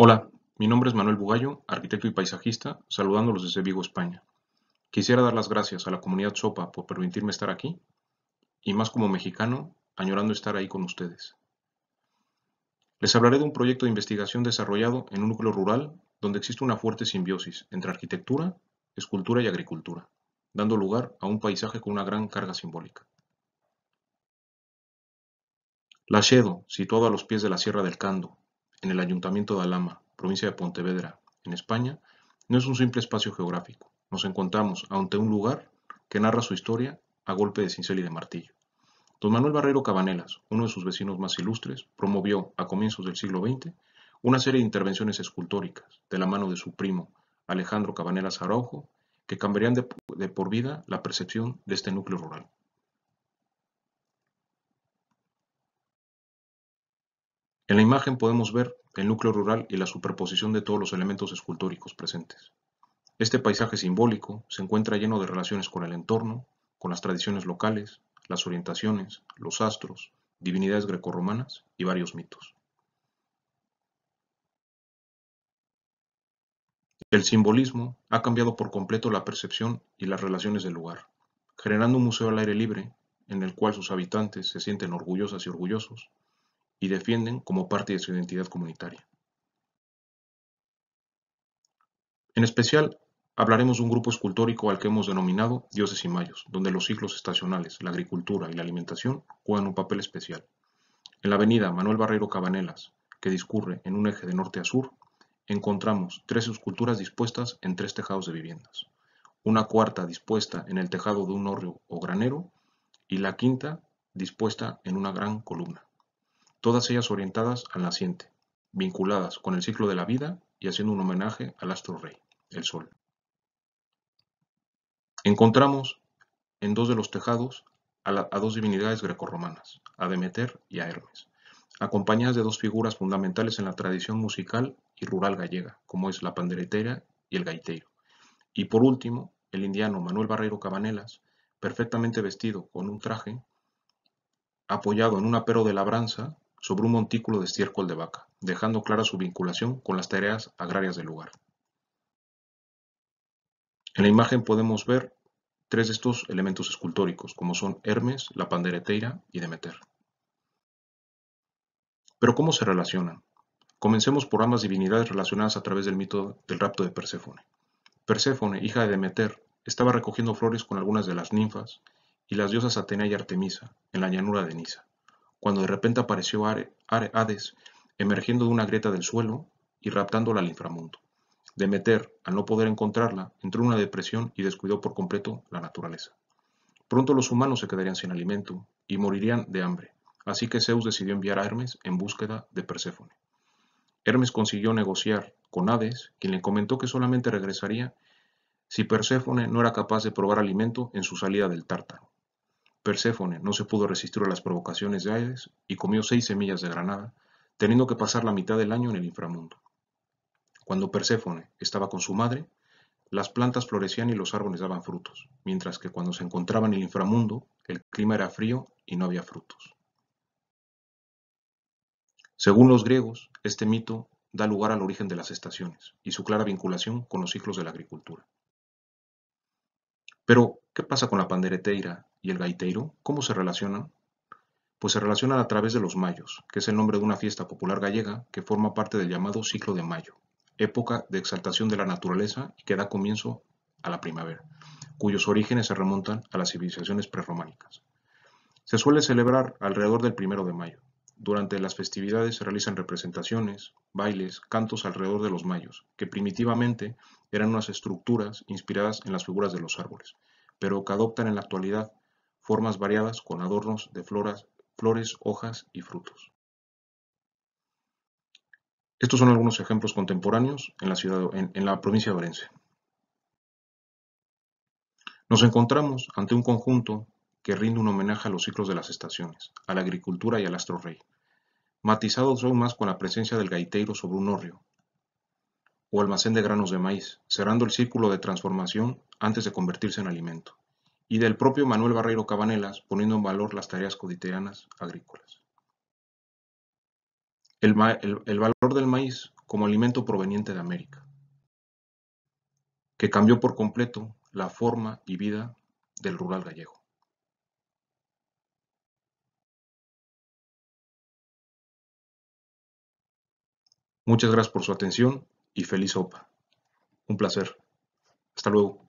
Hola, mi nombre es Manuel Bugallo, arquitecto y paisajista, saludándolos desde Vigo, España. Quisiera dar las gracias a la comunidad Sopa por permitirme estar aquí y más como mexicano, añorando estar ahí con ustedes. Les hablaré de un proyecto de investigación desarrollado en un núcleo rural donde existe una fuerte simbiosis entre arquitectura, escultura y agricultura, dando lugar a un paisaje con una gran carga simbólica. Lachedo, situado a los pies de la Sierra del Cando, en el Ayuntamiento de Alhama, provincia de Pontevedra, en España, no es un simple espacio geográfico. Nos encontramos ante un lugar que narra su historia a golpe de cincel y de martillo. Don Manuel Barrero Cabanelas, uno de sus vecinos más ilustres, promovió a comienzos del siglo XX una serie de intervenciones escultóricas de la mano de su primo Alejandro Cabanelas Araujo, que cambiarían de por vida la percepción de este núcleo rural. En la imagen podemos ver el núcleo rural y la superposición de todos los elementos escultóricos presentes. Este paisaje simbólico se encuentra lleno de relaciones con el entorno, con las tradiciones locales, las orientaciones, los astros, divinidades grecorromanas y varios mitos. El simbolismo ha cambiado por completo la percepción y las relaciones del lugar, generando un museo al aire libre en el cual sus habitantes se sienten orgullosas y orgullosos y defienden como parte de su identidad comunitaria. En especial, hablaremos de un grupo escultórico al que hemos denominado dioses y mayos, donde los ciclos estacionales, la agricultura y la alimentación juegan un papel especial. En la avenida Manuel Barrero Cabanelas, que discurre en un eje de norte a sur, encontramos tres esculturas dispuestas en tres tejados de viviendas, una cuarta dispuesta en el tejado de un hórreo o granero y la quinta dispuesta en una gran columna todas ellas orientadas al naciente, vinculadas con el ciclo de la vida y haciendo un homenaje al astro rey, el sol. Encontramos en dos de los tejados a, dos divinidades grecorromanas, a Demeter y a Hermes, acompañadas de dos figuras fundamentales en la tradición musical y rural gallega, como es la panderetera y el gaitero. Y por último, el indiano Manuel Barreiro Cabanelas, perfectamente vestido con un traje, apoyado en un apero de labranza, sobre un montículo de estiércol de vaca, dejando clara su vinculación con las tareas agrarias del lugar. En la imagen podemos ver tres de estos elementos escultóricos, como son Hermes, la pandereteira y Demeter. Pero ¿cómo se relacionan? Comencemos por ambas divinidades relacionadas a través del mito del rapto de Perséfone. Perséfone, hija de Demeter, estaba recogiendo flores con algunas de las ninfas y las diosas Atenea y Artemisa en la llanura de Nisa cuando de repente apareció Hades, emergiendo de una grieta del suelo y raptándola al inframundo. Demeter, al no poder encontrarla, entró en una depresión y descuidó por completo la naturaleza. Pronto los humanos se quedarían sin alimento y morirían de hambre, así que Zeus decidió enviar a Hermes en búsqueda de Perséfone. Hermes consiguió negociar con Hades, quien le comentó que solamente regresaría si Perséfone no era capaz de probar alimento en su salida del Tártaro. Perséfone no se pudo resistir a las provocaciones de Hades y comió seis semillas de granada, teniendo que pasar la mitad del año en el inframundo. Cuando Perséfone estaba con su madre, las plantas florecían y los árboles daban frutos, mientras que cuando se encontraba en el inframundo, el clima era frío y no había frutos. Según los griegos, este mito da lugar al origen de las estaciones y su clara vinculación con los ciclos de la agricultura. Pero, ¿qué pasa con la pandereteira y el gaitero, ¿cómo se relacionan? Pues se relacionan a través de los mayos, que es el nombre de una fiesta popular gallega que forma parte del llamado ciclo de mayo, época de exaltación de la naturaleza y que da comienzo a la primavera, cuyos orígenes se remontan a las civilizaciones prerrománicas. Se suele celebrar alrededor del primero de mayo. Durante las festividades se realizan representaciones, bailes, cantos alrededor de los mayos, que primitivamente eran unas estructuras inspiradas en las figuras de los árboles, pero que adoptan en la actualidad formas variadas con adornos de flores, hojas y frutos. Estos son algunos ejemplos contemporáneos en la, ciudad, la provincia de Orense. Nos encontramos ante un conjunto que rinde un homenaje a los ciclos de las estaciones, a la agricultura y al astro rey, matizados aún más con la presencia del gaitero sobre un horrio o almacén de granos de maíz, cerrando el círculo de transformación antes de convertirse en alimento y del propio Manuel Barreiro Cabanelas, poniendo en valor las tareas cotidianas agrícolas. El, valor del maíz como alimento proveniente de América, que cambió por completo la forma y vida del rural gallego. Muchas gracias por su atención y feliz OPA. Un placer. Hasta luego.